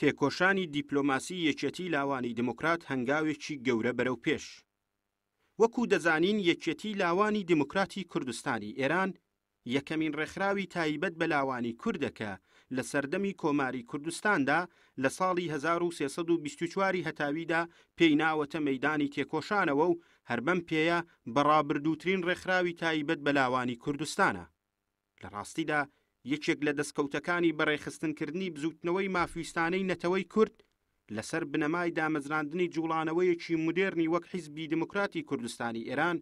تێکۆشانی دیپلۆماسی یەکێتی لاوانی دموکرات هەنگاوێکی گەورە بەرەو پێش. وەکو دەزانین یەکێتی لاوانی دموکراتی کوردستانی ئێران یەکەمین ڕێکخراوی تایبەت بە لاوانی کوردەکە لە سەردەمی کۆماری کوردستاندا لە ساڵی 1324 هەتاویدا پێیناوەتە مەدانی تێکۆشانەوە و هەربەم پێەیە بەڕابردووترین ڕێکخراوی تایبەت بە لاوانی کوردستانە. لە ڕاستیدا یەکێک لە دەستکەوتەکانی بەڕێخستنکردنی بزوتنەوەی مافویستانەی نەتەوەی کورد لەسەر بنەمای دامەزراندنی جوڵانەوەیەکی مدررنی وەک حیزبی دموکراتی کوردستانی ئێران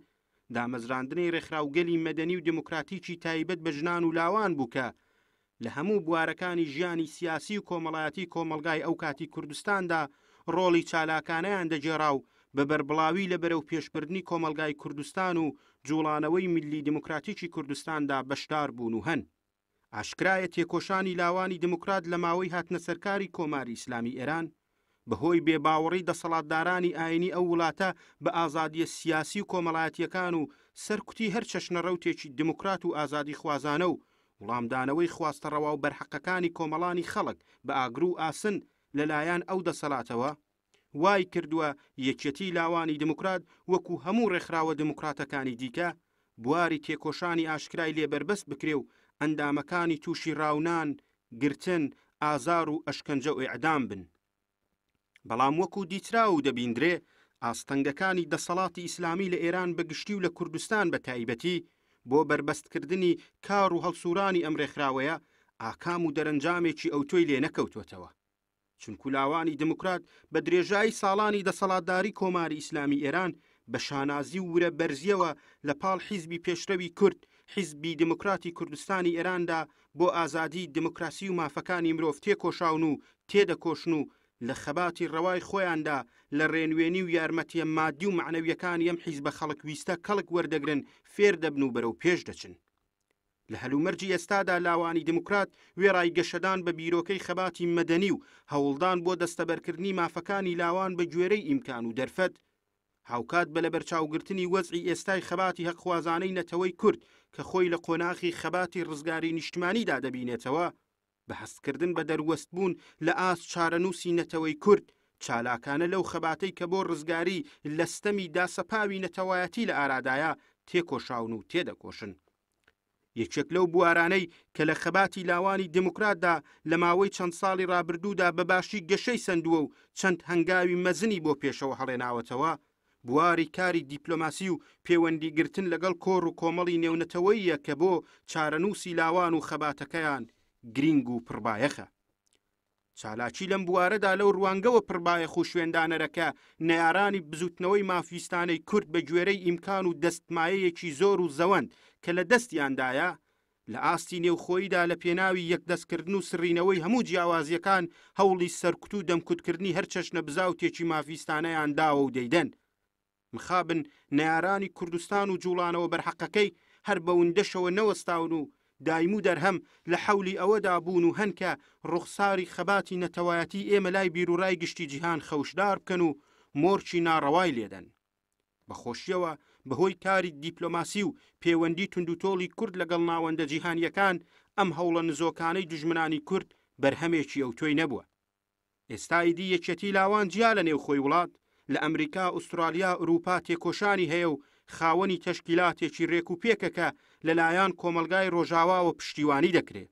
دامەزراندنی ڕێکخراوگەلی مەدەنی و دموکراتیکی تایبەت بە ژنان و لاوان بووکە لە هەموو بوارەکانی ژیانی سیاسی و کۆمەڵایەتی کۆمەلگای ئەو کاتی کوردستاندا ڕۆڵی چالاکانیان دەجێرا و بە بەربڵاوی لە بەرەو پێشبردننی کۆمەلگای کوردستان و جوڵانەوەی میلی دموکراتیکی کوردستاندا بەشدار بوون و هەن ئاشکرایە تێکۆشانی لاوانی دموکرات لە ماوەی هاتنە سەرکاری کۆماری ئیسلامی ئێران بەهۆی بێباوەڕی دەسەڵاتدارانی ئاینی ئەو وڵاتە بە ئازادیە سیاسی و کۆمەڵایەتیەکان و سەرکوتی هەر چەشنە ڕەوتێکی دموکرات و ئازادی خوازانە و وڵامدانەوەی خواستەڕەوا و بەرحەقەکانی کۆمەڵانی خەڵک بە ئاگرو و ئاسن لەلایەن ئەو دەسەڵاتەوە وای کردووە یەکەتی لاوانی دموکرات وەکو هەموو ڕێکخراوە دموکراتەکانی دیکە بواری تێکۆشانی ئاشکرای لێبەربەست بکرێ و ئەندامەکانی تووشی ڕاونان گرتن ئازار و ئەشکەنجە و ئعدام بن بەڵام وەکو دیترا و دەبیندرێ ئاستەنگەکانی دەسەڵاتی ئیسلامی لە ئێران بەگشتی و لە کوردستان بە تایبەتی بۆ بربەستکردنی کار و هەڵسوورانی ئەم ڕێکخراوەیە ئاکام و دەرەنجامێکی ئەو توی لێ نەکەوتوتەوە چونکو لاوانی دموکرات بە درێژایی ساڵانی دەسەڵاتداری کۆماری ئیسلامی ئێران بە شانازی و ورە بەرزیەوە لە پاڵ حیزبی پێشرەوی کورد حیزبی دموکراتی کوردستانی ئێراندا بۆ ئازادی دموکراسی و مافەکانی مرۆڤ تێکۆشاون و تێدەکۆشن و لە خەباتی ڕەوای خۆیاندا لە ڕێنوێنی و یارمەتیە مادی و معنەویەکان یەم حیز بە خەڵک ویستە کەڵک وەردەگرن فێر دەبن و بەرەو پێش دەچن. لە هەلومەرجی ئێستادا لاوانی دموکرات وێڕای گەشەدان بە بیرۆکەی خەباتی مەدەنی و هەوڵدان بۆ دەستەبەرکردنی مافەکانی لاوان بە گوێرەی ئیمکان و دەرفەت هاوکات بە لەبەر چاوگرتنی وەزعی ئێستای خەباتی هەقوازانەی نەتەوەی کورد کە خۆی لە قۆناغی خەباتی ڕزگاری نیشتمانیدا دەبینێتەوە بە هەستکردن بە دەروەست بوون لە ئاس چارەنووسی نەتەوەی کورد چالاکانە لەو خەباتەی کە بۆ ڕزگاری لەستەمی داسەپاوی نەتەوایەتی لە ئارادایە تێکۆشاون و تێدەکۆشن. یەکێک لەو بوارانەی کە لە خەباتی لاوانی دموکراتدا لە ماوەی چەند ساڵی رابرردوودا بەباشی گەشەی سندووە و چەند هەنگاوی مەزنی بۆ پێشەوە هەڵێناوەتەوە بواری کاری دیپلۆماسی و پەیوەندیگرتن لەگەڵ کۆڕ و کۆمەڵی نێونەتەوەیە کە بۆ چارەنووسی لاوان و خەباتەکەیان گرنگ و پڕبایەخە. چالاکی لەم بوارەدا لەو ڕوانگەوە پڕبایە خو شوێندانەرەکە نەیارانی بزوتنەوەی مافیستانەی کورد بە گوێرەی ئیمکان و دەستمایەیەکی زۆر و زەوەند کە لە دەستیاندایە لە ئاستی نێوخۆیدا لە پێناوی یەکدەستکردن و سرینەوەی هەموو جیاوازیەکان هەوڵی سەرکوت و دەمکوتکردنی هەرچەشنە بزاوتێکی مافیستانەیان داوە و دەیدەن. مخابن نارانی کوردستان و جوڵانەوە بەرحەقەکەی هەر بەوندەشەوە نەوەستاون و دایم و دەرهەم لە حولی ئەوەدا بوون و هەنکە ڕوخساری خەباتی نەتەوایەتی ئێمە لای بیرورای گشتی جیهان خەوشدار بکەن و مۆرچی ناڕەوای لێدەن بەخۆشیەوە بەهۆی کاری دیپلۆماسی و پەیوەندی تونندوتۆڵی کورد لەگەڵ ناوەندە جیهانیەکان ئەم هەوڵە نزۆکانەی دژمنانی کورد بەرهەمێکی ئەو تۆی نەبووە ئێستایدی یەکێتی لاوان جیا لە نێو خۆی وڵات لە ئەمریکا ئوسترالیا ئوروپا تێکۆشانی هەیە و خاوەنی تەشکیلاتێکی ڕێک و پێکەکە لەلایەن کۆمەلگای ڕۆژاوا و پشتیوانی دەکرێت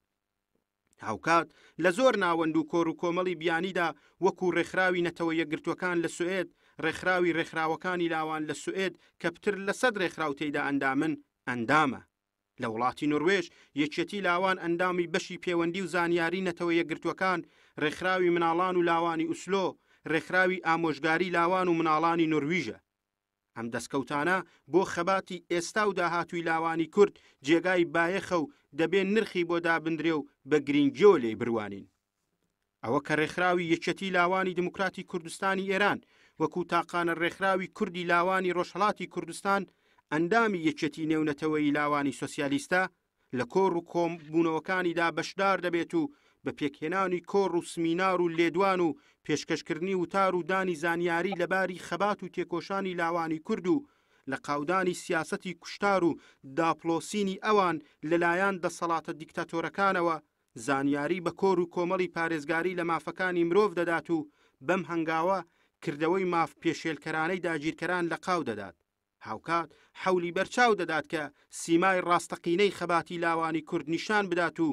هاوکات لە زۆر ناوەند و کۆڕ و کۆمەڵی بیانیدا وەکو ڕێکخراوی نەتەوە یەکگرتوەکان لە سوئێت ڕێکخراوی ڕێکخراوەکانی لاوان لە سوئێت کەپتر لە سەد ڕێکخراوتەیدا ئەندامن ئەندامە لە وڵاتی نروێژ یەکێتی لاوان ئەندامی بەشی پەیوەندی و زانیاری نەتەوە یەکگرتوەکان ڕێکخراوی مناڵان و لاوانی ئوسلۆ ڕێکخراوی ئامۆژگاری لاوان و مناڵانی نرویژە ئەم دەستکەوتانە بۆ خەباتی ئێستا و داهاتوی لاوانی کورد جێگای بایەخە و دەبێت نرخی بۆ دابدرێ و بە گرنگۆ لێ بروانین ئەوە کە ڕێکخراوی یەچەتی لاوانی دموکراتی کوردستانی ئێران وەکو تاقانە ڕێکخراوی کوردی لاوانی ڕۆژهڵاتی کوردستان ئەندامی یەچەتی نێونەتەوەی لاوانی سوسیالیستە لە کۆڕ و کۆمبوونەوەکانیدا بەشدار دەبێت و بە پێکهێنانی کۆڕ و سمینار و لێدوان و پێشکەشکردنی و تار و دانی زانیاری لەباری خەبات و تێکۆشانی لاوانی کورد و لە قاودانی سیاسەتی کوشتار و داپلۆسینی ئەوان لەلایەن دەسەڵاتە دیکتاتۆرەکانەوە زانیاری بە کۆر و کۆمەڵی پارێزگاری لە مافەکانی مرۆڤ دەدات و بەم هەنگاوە کردەوەی ماف پێشێلکەرانەی داگیرکەران لە قاو دەدات هاوکات حولی بەرچاو دەدات کە سیمای ڕاستەقینەی خەباتی لاوانی کوردنیشان بدات و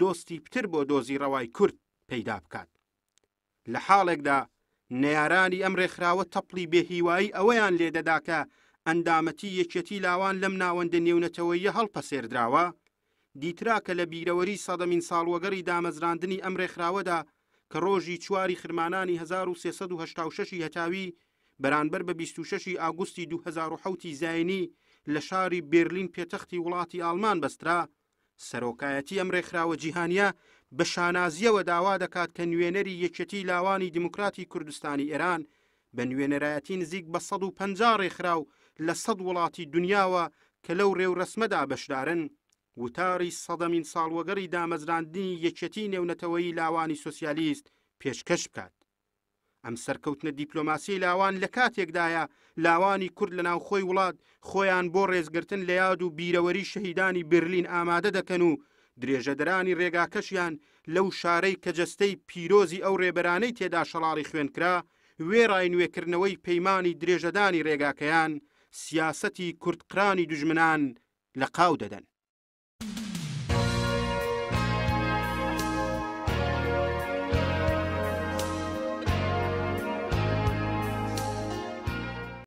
دۆستی پتر بۆ دۆزی ڕەوای کورد پەیدا بکات لە حاڵێکدا نەیارانی ئەم ڕێکخراوە تەپڵی بێهیوایی ئەوەیان لێدەداکە ئەندامەتی یەکێتی لاوان لەم ناوەندە نێونەتەوەیە هەڵپەسێردراوە دیترا کە لە بیرەوەری سەدەمین ساڵوەگەری دامەزراندنی ئەم ڕێکخراوەدا کە ڕۆژی چواری خرمانانی 1386 هەتاوی بەرانبەر بە 26 ئاگوستی 2010 زایانی لە شاری بێرلین پێتەختی وڵاتی ئالمان بەسترا سەرۆکایەتی ئەم ڕێکخراوە جیهانیە بە شانازیەوە داوا دەکات کە نوێنەری یەکەتی لاوانی دموکراتی کوردستانی ئێران بە نوێنەرایەتی نزیک بە 150 ڕێکخراو لە سەد وڵاتی دنیاوە کە لەو ڕێوڕسمەدا بەشدارن وتاری سەدەمین ساڵوەگەری دامەزراندنی یەکەتی نێونەتەوەی لاوانی سوسیالیست پێشکەش بکات. ئەم سەرکەوتنە دیپلۆماسی لاوان لە کاتێکدایە لاوانی کورد لە ناوخۆی وڵات خۆیان بۆ ڕێزگرتن لە یاد و بیرەوەری شەهیدانی برلین ئامادە دەکەن و درێژەدرانی ڕێگاکەشیان لەو شارەی کە جەستەی پیرۆزی ئەو ڕێبەرانەی تێدا شەڵاڵی خوێنکرا وێڕای نوێکردنەوەی پەیمانی درێژەدانی ڕێگاکەیان سیاسەتی کورتقرانی دژمنان لە قاو دەدەن.